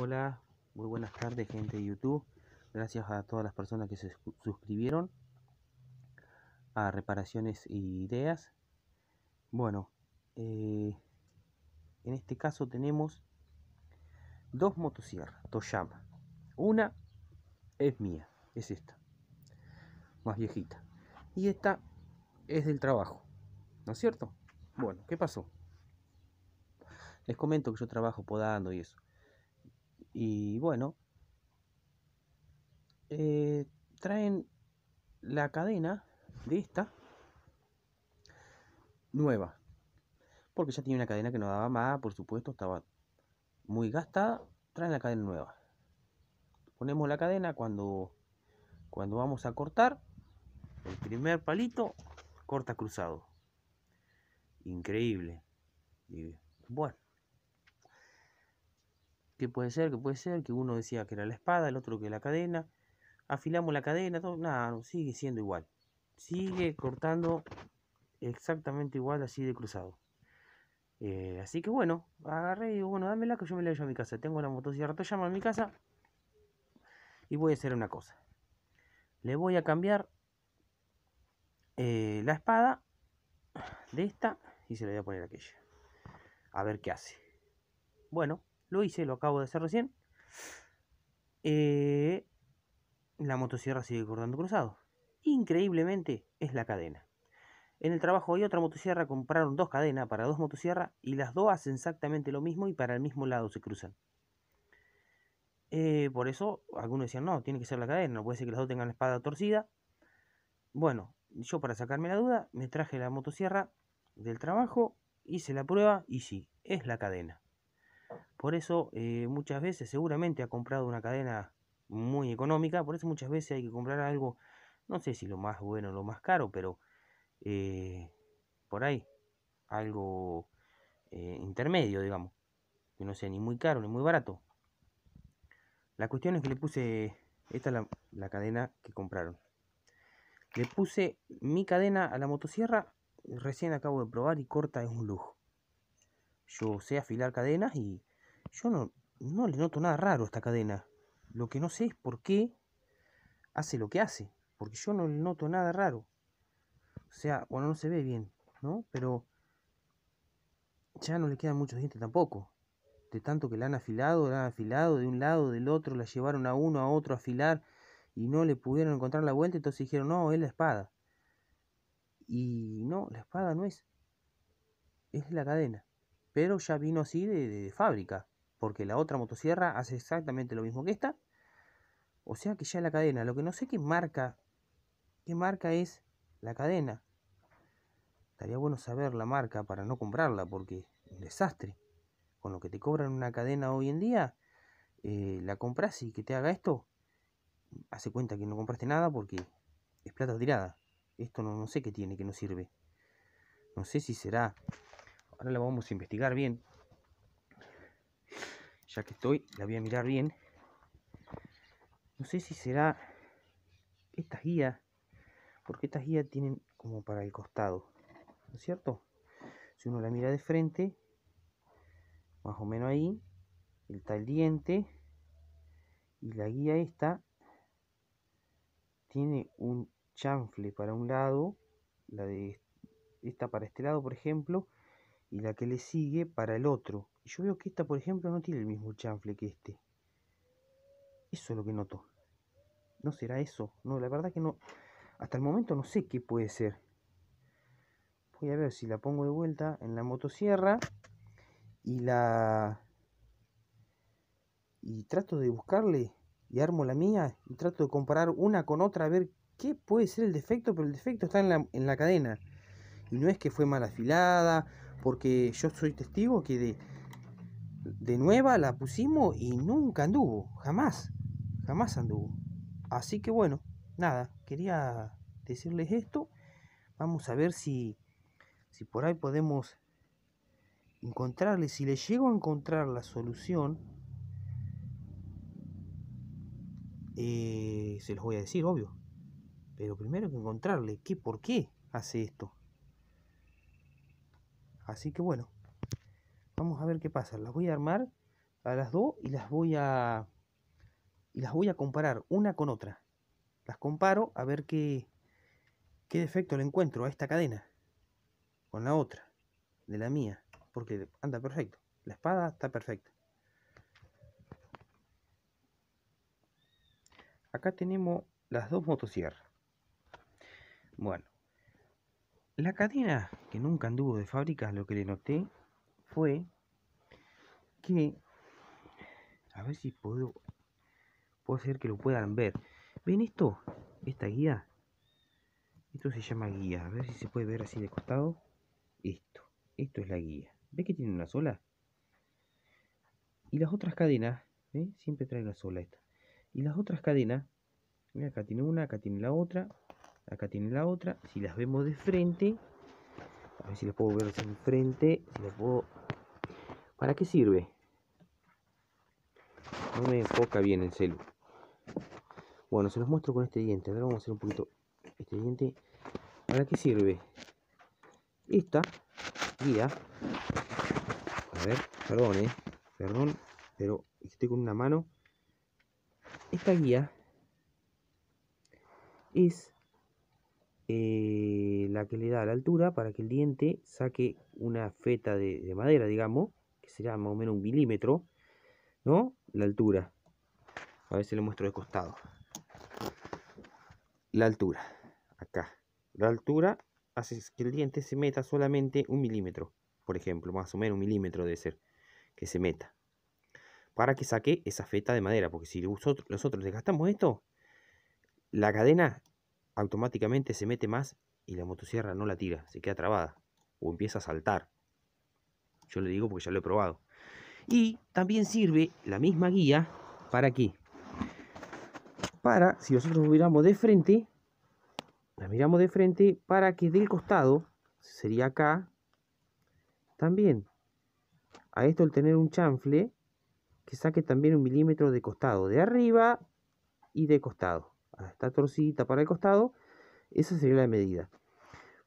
Hola, muy buenas tardes gente de YouTube. Gracias a todas las personas que se suscribieron a Reparaciones e Ideas. Bueno, eh, en este caso tenemos dos motosierras Toyama. Una es mía, es esta, más viejita. Y esta es del trabajo, ¿no es cierto? Bueno, ¿qué pasó? Les comento que yo trabajo podando y eso. Y bueno, eh, traen la cadena de esta nueva. Porque ya tenía una cadena que no daba más, por supuesto, estaba muy gastada. Traen la cadena nueva. Ponemos la cadena cuando, cuando vamos a cortar. El primer palito corta cruzado. Increíble. Y bueno que puede ser, que puede ser, que uno decía que era la espada, el otro que la cadena, afilamos la cadena, todo, nada, sigue siendo igual. Sigue cortando exactamente igual así de cruzado. Eh, así que bueno, agarré y digo, bueno, dámela que yo me la llevo a mi casa. Tengo la motosierra llama a mi casa y voy a hacer una cosa. Le voy a cambiar eh, la espada de esta y se la voy a poner aquella. A ver qué hace. Bueno, lo hice, lo acabo de hacer recién. Eh, la motosierra sigue cortando cruzado. Increíblemente es la cadena. En el trabajo hay otra motosierra, compraron dos cadenas para dos motosierras y las dos hacen exactamente lo mismo y para el mismo lado se cruzan. Eh, por eso algunos decían, no, tiene que ser la cadena, no puede ser que las dos tengan la espada torcida. Bueno, yo para sacarme la duda me traje la motosierra del trabajo, hice la prueba y sí, es la cadena. Por eso eh, muchas veces seguramente ha comprado una cadena muy económica, por eso muchas veces hay que comprar algo, no sé si lo más bueno o lo más caro, pero eh, por ahí, algo eh, intermedio, digamos, que no sea ni muy caro ni muy barato. La cuestión es que le puse, esta es la, la cadena que compraron. Le puse mi cadena a la motosierra, recién acabo de probar y corta es un lujo. Yo sé afilar cadenas y yo no, no le noto nada raro a esta cadena. Lo que no sé es por qué hace lo que hace, porque yo no le noto nada raro. O sea, bueno, no se ve bien, ¿no? Pero ya no le quedan muchos dientes tampoco. De tanto que la han afilado, la han afilado de un lado, del otro, la llevaron a uno, a otro a afilar y no le pudieron encontrar la vuelta, entonces dijeron, no, es la espada. Y no, la espada no es, es la cadena pero ya vino así de, fábrica, porque la otra motosierra hace exactamente lo mismo que esta. O sea que ya la cadena, lo que no sé qué marca, qué marca es la cadena. Estaría bueno saber la marca para no comprarla, porque es un desastre. Con lo que te cobran una cadena hoy en día, eh, la compras y que te haga esto, hace cuenta que no compraste nada porque es plata tirada. Esto no, no sé qué tiene, que no sirve. No sé si será ahora la vamos a investigar bien ya que estoy la voy a mirar bien no sé si será estas guías porque estas guías tienen como para el costado ¿no es cierto? si uno la mira de frente más o menos ahí está el diente y la guía esta tiene un chanfle para un lado la de esta para este lado por ejemplo y la que le sigue para el otro. Y yo veo que esta, por ejemplo, no tiene el mismo chanfle que este. Eso es lo que noto. ¿No será eso? No, la verdad que no. Hasta el momento no sé qué puede ser. Voy a ver si la pongo de vuelta en la motosierra y la... Y trato de buscarle y armo la mía y trato de comparar una con otra a ver qué puede ser el defecto, pero el defecto está en la, en la cadena. Y no es que fue mal afilada porque yo soy testigo que de, de nueva la pusimos y nunca anduvo, jamás, jamás anduvo. Así que bueno, nada, quería decirles esto. Vamos a ver si, si por ahí podemos encontrarle, si le llego a encontrar la solución, eh, se los voy a decir, obvio. Pero primero que encontrarle qué, por qué hace esto. Así que bueno, vamos a ver qué pasa. Las voy a armar a las dos y las voy a las voy a comparar una con otra. Las comparo a ver qué qué defecto le encuentro a esta cadena con la otra de la mía, porque anda perfecto. La espada está perfecta. Acá tenemos las dos motosierras. Bueno, la cadena que nunca anduvo de fábrica, lo que le noté fue que, a ver si puedo, puedo hacer que lo puedan ver. ¿Ven esto? Esta guía. Esto se llama guía. A ver si se puede ver así de costado. Esto. Esto es la guía. ve que tiene una sola? Y las otras cadenas, Siempre trae una sola esta. Y las otras cadenas, mira, acá tiene una, acá tiene la otra, Acá tiene la otra. Si las vemos de frente. A ver si las puedo ver de frente. Si las puedo... ¿Para qué sirve? No me enfoca bien el celu. Bueno, se los muestro con este diente. A vamos a hacer un poquito este diente. ¿Para qué sirve? Esta guía. A ver, perdón, eh. Perdón, pero estoy con una mano. Esta guía es eh, la que le da la altura para que el diente saque una feta de, madera, digamos, que será más o menos un milímetro, ¿no? La altura. A ver si lo muestro de costado. La altura, acá. La altura hace que el diente se meta solamente un milímetro, por ejemplo, más o menos un milímetro debe ser que se meta. Para que saque esa feta de madera, porque si nosotros desgastamos esto, la cadena automáticamente se mete más y la motosierra no la tira, se queda trabada o empieza a saltar. Yo le digo porque ya lo he probado. Y también sirve la misma guía para aquí Para, si nosotros miramos de frente, la miramos de frente para que del costado, sería acá, también a esto el tener un chanfle, que saque también un milímetro de costado, de arriba y de costado. Esta torcida para el costado, esa sería la medida.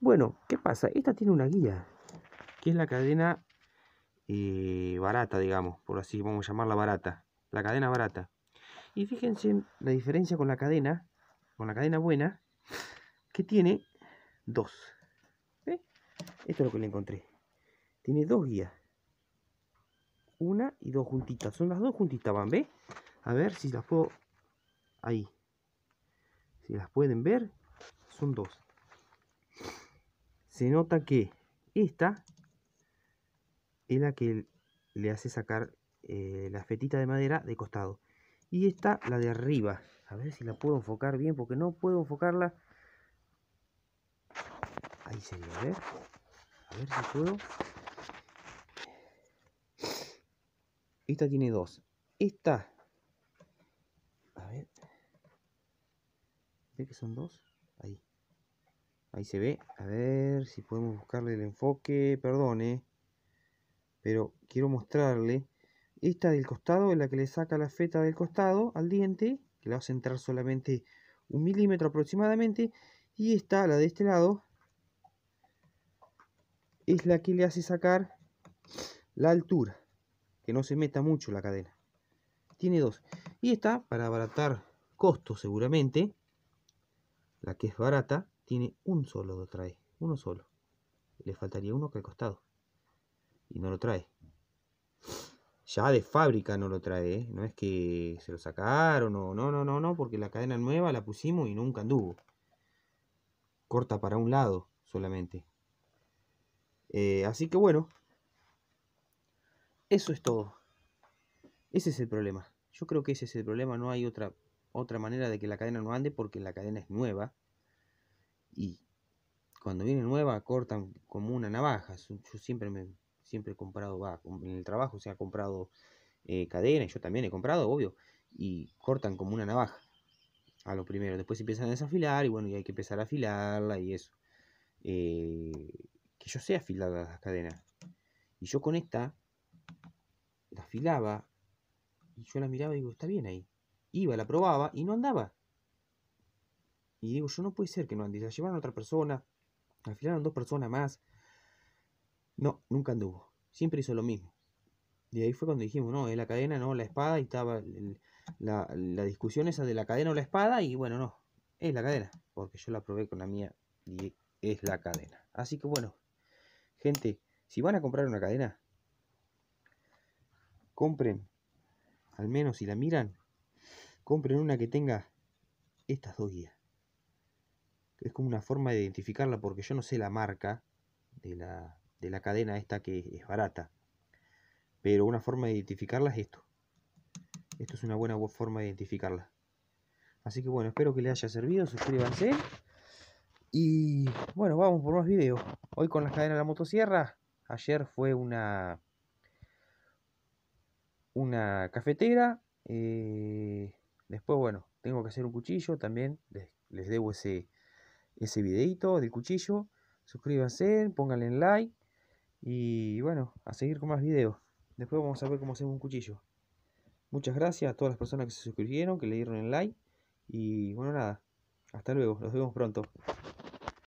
Bueno, ¿qué pasa? Esta tiene una guía, que es la cadena eh, barata, digamos, por así vamos a llamarla barata, la cadena barata. Y fíjense la diferencia con la cadena, con la cadena buena, que tiene dos. ¿Ve? ¿eh? Esto es lo que le encontré. Tiene dos guías. Una y dos juntitas. Son las dos juntitas, van, A ver si las puedo... Ahí si las pueden ver, son dos. Se nota que esta es la que le hace sacar eh, la fetita de madera de costado. Y esta, la de arriba. A ver si la puedo enfocar bien, porque no puedo enfocarla. Ahí ve, a ver. A ver si puedo. Esta tiene dos. Esta que son dos. Ahí. se ve. A ver si podemos buscarle el enfoque. Perdone. Pero quiero mostrarle. Esta del costado es la que le saca la feta del costado al diente. Que la hace entrar solamente un milímetro aproximadamente. Y esta, la de este lado. Es la que le hace sacar la altura. Que no se meta mucho la cadena. Tiene dos. Y esta, para abaratar costos seguramente la que es barata tiene un solo lo trae, uno solo. Le faltaría uno que al costado. Y no lo trae. Ya de fábrica no lo trae, ¿eh? no es que se lo sacaron o no, no, no, no, porque la cadena nueva la pusimos y nunca anduvo. Corta para un lado solamente. Eh, así que bueno, eso es todo. Ese es el problema. Yo creo que ese es el problema, no hay otra otra manera de que la cadena no ande porque la cadena es nueva y cuando viene nueva cortan como una navaja. Yo siempre me siempre he comprado, va, en el trabajo se ha comprado Cadena eh, cadena, yo también he comprado, obvio, y cortan como una navaja a lo primero. Después empiezan a desafilar y bueno, y hay que empezar a afilarla y eso. Eh, que yo sea afilar las cadenas. Y yo con esta la afilaba y yo la miraba y digo, está bien ahí. Iba, la probaba y no andaba. Y digo, yo no puede ser que no ande. La llevaron a otra persona. Al dos personas más. No, nunca anduvo. Siempre hizo lo mismo. Y ahí fue cuando dijimos, no, es la cadena, no la espada. Y estaba la, la, discusión esa de la cadena o la espada. Y bueno, no, es la cadena. Porque yo la probé con la mía y es la cadena. Así que bueno, gente, si van a comprar una cadena, compren. Al menos si la miran, compren una que tenga estas dos guías. Es como una forma de identificarla porque yo no sé la marca de la, cadena esta que es barata. Pero una forma de identificarla es esto. Esto es una buena forma de identificarla. Así que bueno, espero que les haya servido. Suscríbanse. Y bueno, vamos por más videos. Hoy con la cadena de la motosierra. Ayer fue una, una cafetera. Eh, Después, bueno, tengo que hacer un cuchillo también. Les, debo ese, ese videito del cuchillo. Suscríbanse, pónganle en like. Y bueno, a seguir con más videos. Después vamos a ver cómo hacemos un cuchillo. Muchas gracias a todas las personas que se suscribieron, que le dieron en like. Y bueno, nada. Hasta luego. Nos vemos pronto.